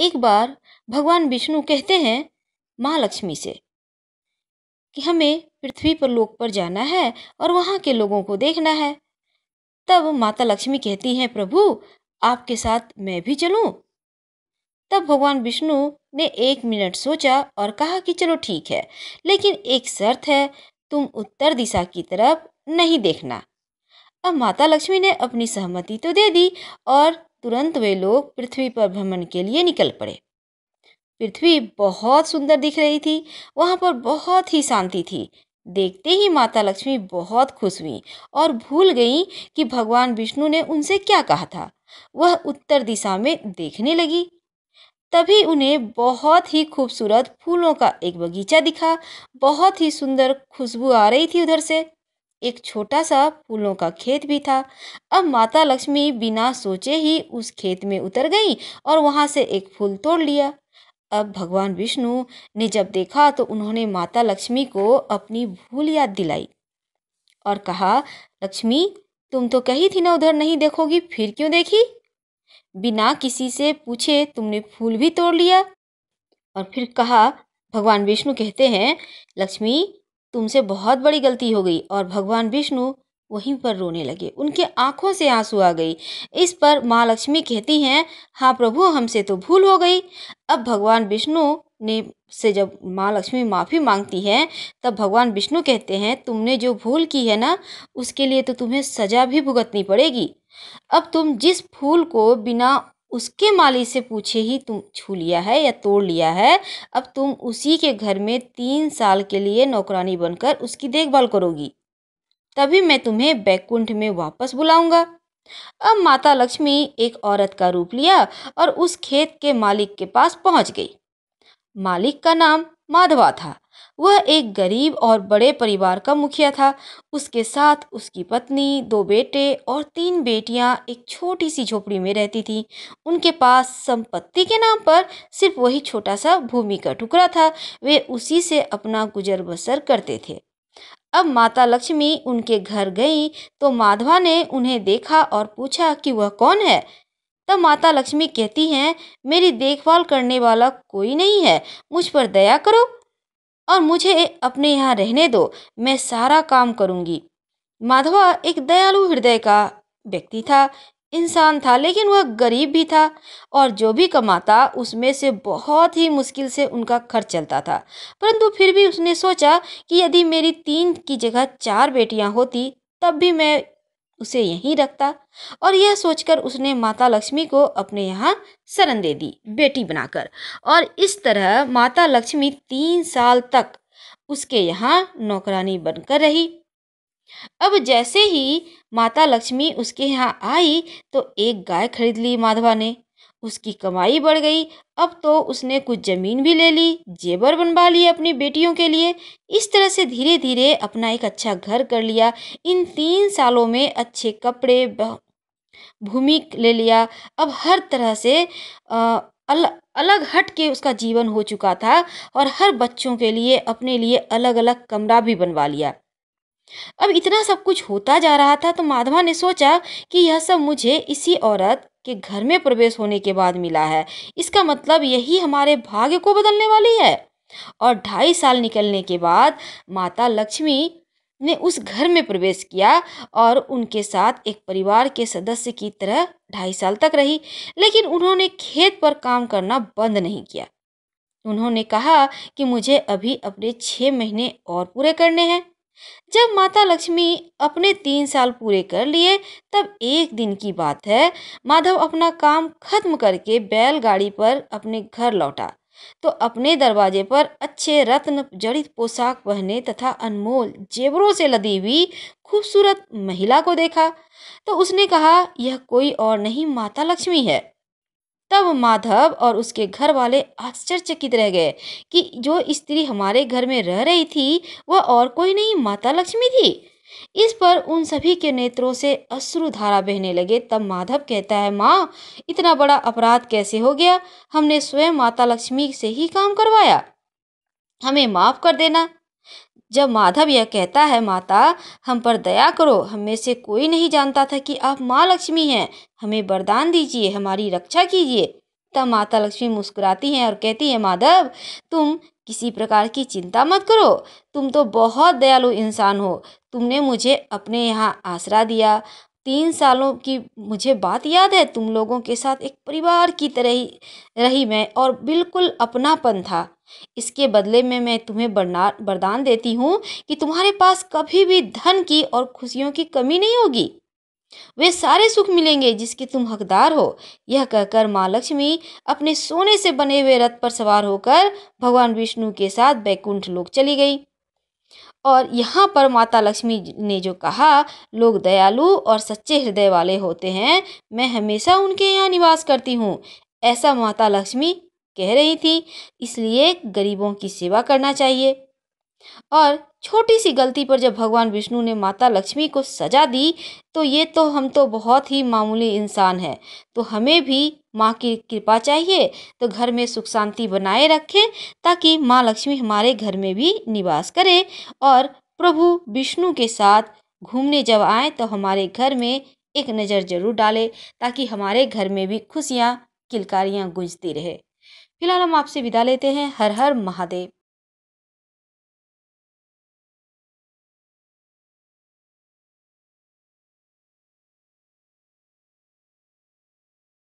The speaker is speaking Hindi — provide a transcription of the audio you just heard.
एक बार भगवान विष्णु कहते हैं महालक्ष्मी से कि हमें पृथ्वी पर लोक पर जाना है और वहाँ के लोगों को देखना है तब माता लक्ष्मी कहती हैं प्रभु आपके साथ मैं भी चलूँ तब भगवान विष्णु ने एक मिनट सोचा और कहा कि चलो ठीक है लेकिन एक शर्त है तुम उत्तर दिशा की तरफ नहीं देखना अब माता लक्ष्मी ने अपनी सहमति तो दे दी और तुरंत वे लोग पृथ्वी पर भ्रमण के लिए निकल पड़े पृथ्वी बहुत सुंदर दिख रही थी वहाँ पर बहुत ही शांति थी देखते ही माता लक्ष्मी बहुत खुश हुई और भूल गई कि भगवान विष्णु ने उनसे क्या कहा था वह उत्तर दिशा में देखने लगी तभी उन्हें बहुत ही खूबसूरत फूलों का एक बगीचा दिखा बहुत ही सुंदर खुशबू आ रही थी उधर से एक छोटा सा फूलों का खेत भी था अब माता लक्ष्मी बिना सोचे ही उस खेत में उतर गई और वहाँ से एक फूल तोड़ लिया अब भगवान विष्णु ने जब देखा तो उन्होंने माता लक्ष्मी को अपनी भूल याद दिलाई और कहा लक्ष्मी तुम तो कही थी ना उधर नहीं देखोगी फिर क्यों देखी बिना किसी से पूछे तुमने फूल भी तोड़ लिया और फिर कहा भगवान विष्णु कहते हैं लक्ष्मी तुमसे बहुत बड़ी गलती हो गई और भगवान विष्णु वहीं पर रोने लगे उनके आंखों से आंसू आ गई इस पर माँ लक्ष्मी कहती हैं हाँ प्रभु हमसे तो भूल हो गई अब भगवान विष्णु ने से जब माँ लक्ष्मी माफ़ी मांगती है तब भगवान विष्णु कहते हैं तुमने जो भूल की है ना उसके लिए तो तुम्हें सजा भी भुगतनी पड़ेगी अब तुम जिस फूल को बिना उसके माली से पूछे ही तुम छू लिया है या तोड़ लिया है अब तुम उसी के घर में तीन साल के लिए नौकरानी बनकर उसकी देखभाल करोगी तभी मैं तुम्हें बैकुंठ में वापस बुलाऊंगा अब माता लक्ष्मी एक औरत का रूप लिया और उस खेत के मालिक के पास पहुंच गई मालिक का नाम माधवा था वह एक गरीब और बड़े परिवार का मुखिया था उसके साथ उसकी पत्नी दो बेटे और तीन बेटियां एक छोटी सी झोपड़ी में रहती थी उनके पास संपत्ति के नाम पर सिर्फ वही छोटा सा भूमि का टुकड़ा था वे उसी से अपना गुजर बसर करते थे अब माता लक्ष्मी उनके घर गई तो माधवा ने उन्हें देखा और पूछा कि वह कौन है तब माता लक्ष्मी कहती हैं मेरी देखभाल करने वाला कोई नहीं है मुझ पर दया करो और मुझे अपने यहाँ रहने दो मैं सारा काम करूँगी माधवा एक दयालु हृदय का व्यक्ति था इंसान था लेकिन वह गरीब भी था और जो भी कमाता उसमें से बहुत ही मुश्किल से उनका खर्च चलता था परंतु फिर भी उसने सोचा कि यदि मेरी तीन की जगह चार बेटियां होती तब भी मैं उसे यहीं रखता और यह सोचकर उसने माता लक्ष्मी को अपने यहाँ शरण दे दी बेटी बनाकर और इस तरह माता लक्ष्मी तीन साल तक उसके यहाँ नौकरानी बनकर रही अब जैसे ही माता लक्ष्मी उसके यहाँ आई तो एक गाय खरीद ली माधवा ने उसकी कमाई बढ़ गई अब तो उसने कुछ ज़मीन भी ले ली जेबर बनवा लिए अपनी बेटियों के लिए इस तरह से धीरे धीरे अपना एक अच्छा घर कर लिया इन तीन सालों में अच्छे कपड़े भूमि ले लिया अब हर तरह से आ, अल, अलग हट के उसका जीवन हो चुका था और हर बच्चों के लिए अपने लिए अलग अलग कमरा भी बनवा लिया अब इतना सब कुछ होता जा रहा था तो माधवा ने सोचा कि यह सब मुझे इसी औरत के घर में प्रवेश होने के बाद मिला है इसका मतलब यही हमारे भाग्य को बदलने वाली है और ढाई साल निकलने के बाद माता लक्ष्मी ने उस घर में प्रवेश किया और उनके साथ एक परिवार के सदस्य की तरह ढाई साल तक रही लेकिन उन्होंने खेत पर काम करना बंद नहीं किया उन्होंने कहा कि मुझे अभी अपने छः महीने और पूरे करने हैं जब माता लक्ष्मी अपने तीन साल पूरे कर लिए तब एक दिन की बात है माधव अपना काम खत्म करके बैलगाड़ी पर अपने घर लौटा तो अपने दरवाजे पर अच्छे रत्न जड़ित पोशाक पहने तथा अनमोल जेबरों से लदी हुई खूबसूरत महिला को देखा तो उसने कहा यह कोई और नहीं माता लक्ष्मी है तब माधव और उसके घर वाले आश्चर्यचकित रह गए कि जो स्त्री हमारे घर में रह रही थी वह और कोई नहीं माता लक्ष्मी थी इस पर उन सभी के नेत्रों से अश्रु धारा बहने लगे तब माधव कहता है माँ इतना बड़ा अपराध कैसे हो गया हमने स्वयं माता लक्ष्मी से ही काम करवाया हमें माफ कर देना जब माधव यह कहता है माता हम पर दया करो हमें से कोई नहीं जानता था कि आप माँ लक्ष्मी हैं हमें वरदान दीजिए हमारी रक्षा कीजिए तब माता लक्ष्मी मुस्कुराती हैं और कहती है माधव तुम किसी प्रकार की चिंता मत करो तुम तो बहुत दयालु इंसान हो तुमने मुझे अपने यहाँ आसरा दिया तीन सालों की मुझे बात याद है तुम लोगों के साथ एक परिवार की तरह ही रही मैं और बिल्कुल अपनापन था इसके बदले में मैं तुम्हें बरना वरदान देती हूँ कि तुम्हारे पास कभी भी धन की और खुशियों की कमी नहीं होगी वे सारे सुख मिलेंगे जिसके तुम हकदार हो यह कहकर माँ लक्ष्मी अपने सोने से बने हुए रथ पर सवार होकर भगवान विष्णु के साथ बैकुंठ लोक चली गई और यहाँ पर माता लक्ष्मी ने जो कहा लोग दयालु और सच्चे हृदय वाले होते हैं मैं हमेशा उनके यहाँ निवास करती हूँ ऐसा माता लक्ष्मी कह रही थी इसलिए गरीबों की सेवा करना चाहिए और छोटी सी गलती पर जब भगवान विष्णु ने माता लक्ष्मी को सजा दी तो ये तो हम तो बहुत ही मामूली इंसान है तो हमें भी माँ की कृपा चाहिए तो घर में सुख शांति बनाए रखें ताकि माँ लक्ष्मी हमारे घर में भी निवास करें और प्रभु विष्णु के साथ घूमने जब आए तो हमारे घर में एक नज़र जरूर डालें ताकि हमारे घर में भी खुशियाँ किलकारियाँ गूंजती रहे फिलहाल हम आपसे विदा लेते हैं हर हर महादेव